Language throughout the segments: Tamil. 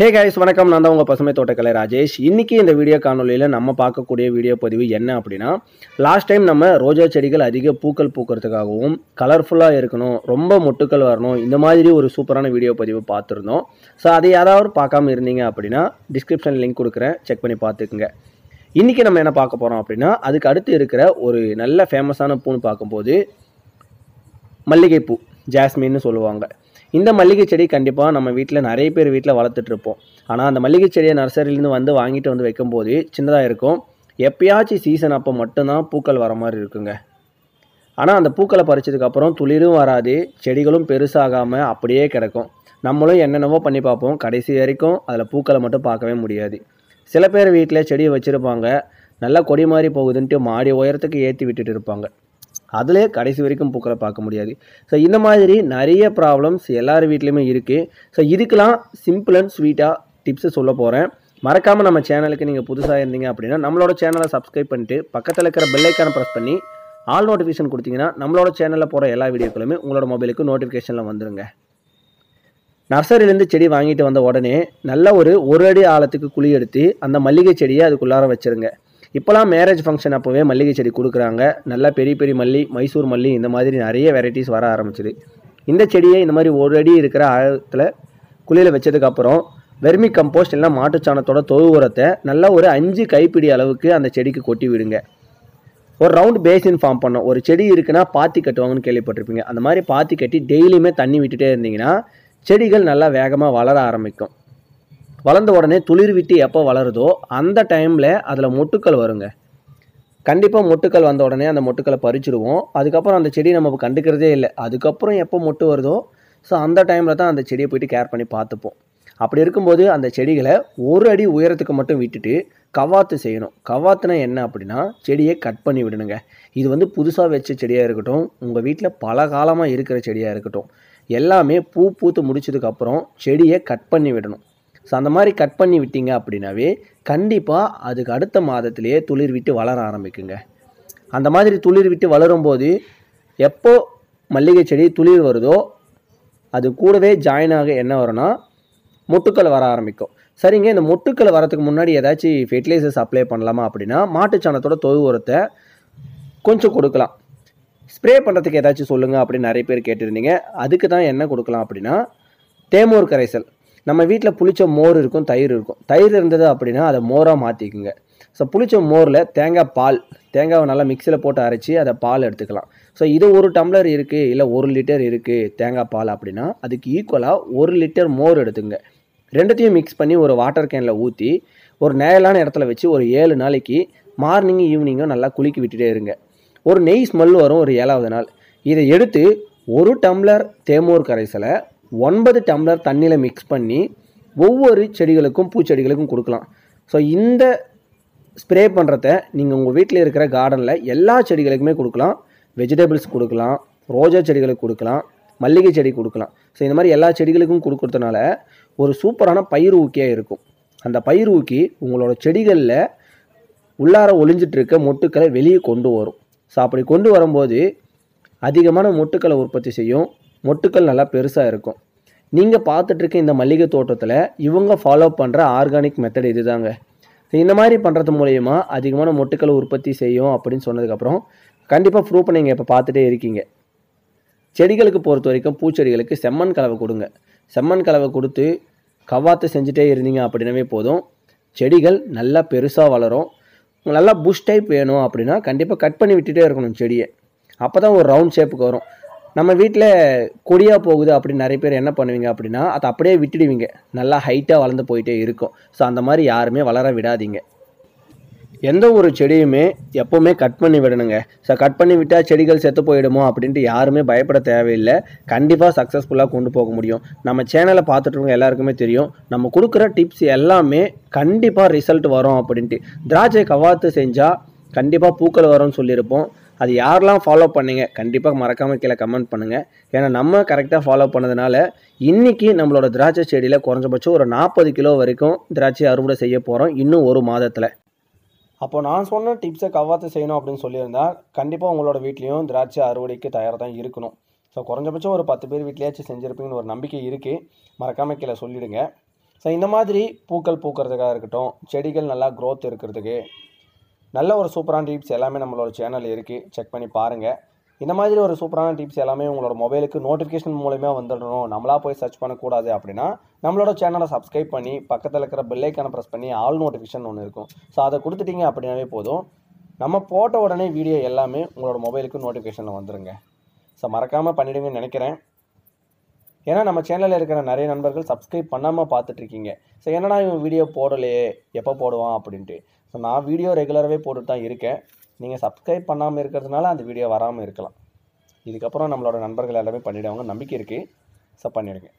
ஹே கைஸ் வணக்கம் நான் தான் உங்கள் பசுமை தோட்டக்கலை ராஜேஷ் இன்றைக்கி இந்த வீடியோ காணொலியில் நம்ம பார்க்கக்கூடிய வீடியோ பதிவு என்ன அப்படின்னா லாஸ்ட் டைம் நம்ம ரோஜா செடிகள் அதிக பூக்கள் பூக்கிறதுக்காகவும் கலர்ஃபுல்லாக இருக்கணும் ரொம்ப மொட்டுக்கள் வரணும் இந்த மாதிரி ஒரு சூப்பரான வீடியோ பதிவு பார்த்துருந்தோம் ஸோ அதை யாராவது பார்க்காம இருந்தீங்க அப்படின்னா டிஸ்கிரிப்ஷன் லிங்க் கொடுக்குறேன் செக் பண்ணி பார்த்துக்குங்க இன்றைக்கி நம்ம என்ன பார்க்க போகிறோம் அப்படின்னா அதுக்கு அடுத்து இருக்கிற ஒரு நல்ல ஃபேமஸான பூன்னு பார்க்கும்போது மல்லிகைப்பூ ஜாஸ்மின்னு சொல்லுவாங்க இந்த மல்லிகை செடி கண்டிப்பாக நம்ம வீட்டில் நிறைய பேர் வீட்டில் வளர்த்துட்ருப்போம் ஆனால் அந்த மல்லிகை செடியை நர்சரியிலேருந்து வந்து வாங்கிட்டு வந்து வைக்கும்போது சின்னதாக இருக்கும் எப்பயாச்சும் சீசன் அப்போ மட்டும்தான் பூக்கள் வர மாதிரி இருக்குங்க ஆனால் அந்த பூக்களை பறிச்சதுக்கப்புறம் துளிரும் வராது செடிகளும் பெருசாகாமல் அப்படியே கிடக்கும் நம்மளும் என்னென்னவோ பண்ணி பார்ப்போம் கடைசி வரைக்கும் அதில் பூக்களை மட்டும் பார்க்கவே முடியாது சில பேர் வீட்டில் செடி வச்சுருப்பாங்க நல்லா கொடி மாதிரி போகுதுன்ட்டு மாடி உயரத்துக்கு ஏற்றி விட்டுட்டு இருப்பாங்க அதிலே கடைசி வரைக்கும் பூக்களை பார்க்க முடியாது ஸோ இந்த மாதிரி நிறைய ப்ராப்ளம்ஸ் எல்லார் வீட்லேயுமே இருக்குது ஸோ இதுக்கெலாம் சிம்பிள் அண்ட் ஸ்வீட்டாக டிப்ஸு சொல்ல போகிறேன் மறக்காமல் நம்ம சேனலுக்கு நீங்கள் புதுசாக இருந்தீங்க அப்படின்னா நம்மளோட சேனலை சப்ஸ்கிரைப் பண்ணிட்டு பக்கத்தில் இருக்கிற பெல்லைக்கான ப்ரெஸ் பண்ணி ஆல் நோட்டிஃபிகேஷன் கொடுத்தீங்கன்னா நம்மளோட சேனலில் போகிற எல்லா வீடியோக்களுமே உங்களோட மொபைலுக்கு நோட்டிஃபிகேஷனில் வந்துடுங்க நர்சரியிலேருந்து செடி வாங்கிட்டு வந்த உடனே நல்ல ஒரு ஒரு அடி ஆழத்துக்கு குழி எடுத்து அந்த மல்லிகை செடியை அதுக்குள்ளார வச்சுருங்க இப்போலாம் மேரேஜ் ஃபங்க்ஷன் அப்போவே மல்லிகை செடி கொடுக்குறாங்க நல்லா பெரிய பெரிய மல்லி மைசூர் மல்லி இந்த மாதிரி நிறைய வெரைட்டிஸ் வர ஆரம்பிச்சிது இந்த செடியை இந்த மாதிரி ஒரு அடி இருக்கிற ஆழத்தில் குழியில் வச்சதுக்கப்புறம் வெர்மி கம்போஸ்ட் எல்லாம் மாட்டுச்சாணத்தோட தொழு உரத்தை நல்லா ஒரு அஞ்சு கைப்பிடி அளவுக்கு அந்த செடிக்கு கொட்டி விடுங்க ஒரு ரவுண்ட் பேசின் ஃபார்ம் பண்ணோம் ஒரு செடி இருக்குன்னா பாத்தி கட்டுவாங்கன்னு கேள்விப்பட்டிருப்பீங்க அந்த மாதிரி பாத்தி கட்டி டெய்லியுமே தண்ணி விட்டுட்டே இருந்தீங்கன்னா செடிகள் நல்லா வேகமாக வளர ஆரம்பிக்கும் வளர்ந்த உடனே துளிர் விட்டு எப்போ வளருதோ அந்த டைமில் அதில் மொட்டுக்கள் வருங்க கண்டிப்பாக மொட்டுக்கள் வந்த உடனே அந்த மொட்டுக்களை பறிச்சிடுவோம் அதுக்கப்புறம் அந்த செடியை நம்ம கண்டுக்கிறதே இல்லை அதுக்கப்புறம் எப்போ மொட்டு வருதோ ஸோ அந்த டைமில் தான் அந்த செடியை போயிட்டு கேர் பண்ணி பார்த்துப்போம் அப்படி இருக்கும்போது அந்த செடிகளை ஒரு அடி உயரத்துக்கு மட்டும் விட்டுட்டு கவாத்து செய்யணும் கவாத்துனா என்ன அப்படின்னா செடியை கட் பண்ணி விடணுங்க இது வந்து புதுசாக வச்ச செடியாக இருக்கட்டும் உங்கள் வீட்டில் பல காலமாக இருக்கிற செடியாக இருக்கட்டும் எல்லாமே பூ பூத்து முடிச்சதுக்கப்புறம் செடியை கட் பண்ணி விடணும் ஸோ அந்த மாதிரி கட் பண்ணி விட்டீங்க அப்படின்னாவே கண்டிப்பாக அதுக்கு அடுத்த மாதத்திலேயே துளிர் விட்டு வளர ஆரம்பிக்குங்க அந்த மாதிரி துளிர் விட்டு வளரும்போது எப்போ மல்லிகை செடி துளிர் வருதோ அது கூடவே ஜாயின் ஆக என்ன வரும்னா மொட்டுக்கள் வர ஆரம்பிக்கும் சரிங்க இந்த மொட்டுக்கள் வரதுக்கு முன்னாடி ஏதாச்சும் ஃபெர்டிலைசர்ஸ் அப்ளை பண்ணலாமா அப்படின்னா மாட்டுச்சாணத்தோட தொழு உரத்தை கொஞ்சம் கொடுக்கலாம் ஸ்ப்ரே பண்ணுறதுக்கு ஏதாச்சும் சொல்லுங்கள் அப்படின்னு நிறைய பேர் கேட்டிருந்தீங்க அதுக்கு தான் என்ன கொடுக்கலாம் அப்படின்னா தேமூர் கரைசல் நம்ம வீட்டில் புளிச்ச மோர் இருக்கும் தயிர் இருக்கும் தயிர் இருந்தது அப்படின்னா அதை மோராக மாற்றிக்குங்க ஸோ புளிச்ச மோரில் தேங்காய் பால் தேங்காவை நல்லா மிக்சியில் போட்டு அரைச்சி அதை பால் எடுத்துக்கலாம் ஸோ இது ஒரு டம்ளர் இருக்குது இல்லை ஒரு லிட்டர் இருக்குது தேங்காய் பால் அப்படின்னா அதுக்கு ஈக்குவலாக ஒரு லிட்டர் மோர் எடுத்துங்க ரெண்டுத்தையும் மிக்ஸ் பண்ணி ஒரு வாட்டர் கேனில் ஊற்றி ஒரு நேரலான இடத்துல வச்சு ஒரு ஏழு நாளைக்கு மார்னிங்கும் ஈவினிங்கும் நல்லா குளிக்க விட்டுட்டே இருங்க ஒரு நெய் ஸ்மெல் வரும் ஒரு ஏழாவது நாள் இதை எடுத்து ஒரு டம்ளர் தேமூர் கரைசலை ஒன்பது டம்ளர் தண்ணியில் மிக்ஸ் பண்ணி ஒவ்வொரு செடிகளுக்கும் பூச்செடிகளுக்கும் கொடுக்கலாம் ஸோ இந்த ஸ்ப்ரே பண்ணுறத நீங்கள் உங்கள் வீட்டில் இருக்கிற கார்டனில் எல்லா செடிகளுக்குமே கொடுக்கலாம் வெஜிடபிள்ஸ் கொடுக்கலாம் ரோஜா செடிகளுக்கு கொடுக்கலாம் மல்லிகை செடி கொடுக்கலாம் ஸோ இந்த மாதிரி எல்லா செடிகளுக்கும் கொடுக்குறதுனால ஒரு சூப்பரான பயிர் ஊக்கியாக இருக்கும் அந்த பயிர் ஊக்கி உங்களோட செடிகளில் உள்ளார ஒளிஞ்சிட்டு இருக்க மொட்டுக்களை வெளியே கொண்டு வரும் ஸோ அப்படி கொண்டு வரும்போது அதிகமான மொட்டுக்களை உற்பத்தி செய்யும் மொட்டுக்கள் நல்லா பெருசாக இருக்கும் நீங்கள் பார்த்துட்ருக்க இந்த மல்லிகை தோட்டத்தில் இவங்க ஃபாலோ பண்ணுற ஆர்கானிக் மெத்தட் இது தாங்க இந்த மாதிரி பண்ணுறது மூலயமா அதிகமான மொட்டுக்களை உற்பத்தி செய்யும் அப்படின்னு சொன்னதுக்கப்புறம் கண்டிப்பாக ப்ரூவ் பண்ணி நீங்கள் இப்போ பார்த்துட்டே இருக்கீங்க செடிகளுக்கு பொறுத்த வரைக்கும் பூச்செடிகளுக்கு செம்மண் கலவை கொடுங்க செம்மண் கலவை கொடுத்து கவாத்து செஞ்சுட்டே இருந்தீங்க அப்படின்னவே போதும் செடிகள் நல்லா பெருசாக வளரும் நல்லா புஷ் டைப் வேணும் அப்படின்னா கண்டிப்பாக கட் பண்ணி விட்டுகிட்டே இருக்கணும் செடியை அப்போ தான் ஒரு ரவுண்ட் ஷேப்புக்கு வரும் நம்ம வீட்டில் கொடியாக போகுது அப்படின்னு நிறைய பேர் என்ன பண்ணுவீங்க அப்படின்னா அதை அப்படியே விட்டுடுவீங்க நல்லா ஹைட்டாக வளர்ந்து போயிட்டே இருக்கும் ஸோ அந்த மாதிரி யாருமே வளர விடாதீங்க எந்த ஒரு செடியுமே எப்போவுமே கட் பண்ணி விடணுங்க ஸோ கட் பண்ணி விட்டால் செடிகள் செத்து போயிடுமோ அப்படின்ட்டு யாருமே பயப்பட தேவையில்லை கண்டிப்பாக சக்ஸஸ்ஃபுல்லாக கொண்டு போக முடியும் நம்ம சேனலை பார்த்துட்டுருவங்க எல்லாருக்குமே தெரியும் நம்ம கொடுக்குற டிப்ஸ் எல்லாமே கண்டிப்பாக ரிசல்ட் வரும் அப்படின்ட்டு திராட்சை கவாத்து செஞ்சால் கண்டிப்பாக பூக்கள் வரும்னு சொல்லியிருப்போம் அது யாரெல்லாம் ஃபாலோ பண்ணீங்க கண்டிப்பாக மறக்காமல் கீழே கமெண்ட் பண்ணுங்கள் ஏன்னா நம்ம கரெக்டாக ஃபாலோ பண்ணதுனால இன்றைக்கி நம்மளோட திராட்சை செடியில் குறைஞ்சபட்சம் ஒரு நாற்பது கிலோ வரைக்கும் திராட்சை அறுவடை செய்ய போகிறோம் இன்னும் ஒரு மாதத்தில் அப்போ நான் சொன்ன டிப்ஸை கவாத்து செய்யணும் அப்படின்னு சொல்லியிருந்தால் கண்டிப்பாக உங்களோட வீட்லேயும் திராட்சை அறுவடைக்கு தயாராக தான் இருக்கணும் ஸோ குறைஞ்சபட்சம் ஒரு பத்து பேர் வீட்லேயாச்சும் செஞ்சுருப்பீங்கன்னு ஒரு நம்பிக்கை இருக்குது மறக்காமல் கீழே சொல்லிவிடுங்க ஸோ இந்த மாதிரி பூக்கள் பூக்கிறதுக்காக இருக்கட்டும் செடிகள் நல்லா க்ரோத் இருக்கிறதுக்கு நல்ல ஒரு சூப்பரான டிப்ஸ் எல்லாமே நம்மளோட சேனல் இருக்குது செக் பண்ணி பாருங்கள் இந்த மாதிரி ஒரு சூப்பரான டிப்ஸ் எல்லாமே உங்களோட மொபைலுக்கு நோட்டிஃபிகேஷன் மூலயமா வந்துடணும் நம்மளாக போய் சர்ச் பண்ணக்கூடாது அப்படின்னா நம்மளோட சேனலை சப்ஸ்கிரைப் பண்ணி பக்கத்தில் இருக்கிற பில்லைக்கான ப்ரெஸ் பண்ணி ஆல் நோட்டிஃபிகேஷன் ஒன்று இருக்கும் ஸோ அதை கொடுத்துட்டிங்க அப்படின்னாவே போதும் நம்ம போட்ட உடனே வீடியோ எல்லாமே உங்களோட மொபைலுக்கு நோட்டிஃபிகேஷனில் வந்துடுங்க ஸோ மறக்காமல் பண்ணிவிடுங்கன்னு நினைக்கிறேன் ஏன்னா நம்ம சேனலில் இருக்கிற நிறைய நண்பர்கள் சப்ஸ்கிரைப் பண்ணாமல் பார்த்துட்ருக்கீங்க ஸோ என்னடா இவன் வீடியோ போடலையே எப்போ போடுவான் அப்படின்ட்டு ஸோ நான் வீடியோ ரெகுலராகவே போட்டு தான் இருக்கேன் நீங்கள் சப்ஸ்கிரைப் பண்ணாமல் இருக்கிறதுனால அந்த வீடியோ வராமல் இருக்கலாம் இதுக்கப்புறம் நம்மளோட நண்பர்கள் எல்லாமே பண்ணிவிடுவாங்க நம்பிக்கை இருக்குது ஸோ பண்ணிவிடுங்க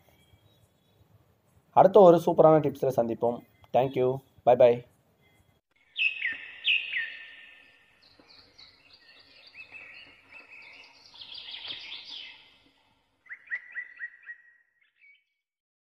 அடுத்த ஒரு சூப்பரான டிப்ஸில் சந்திப்போம் தேங்க்யூ பை பாய்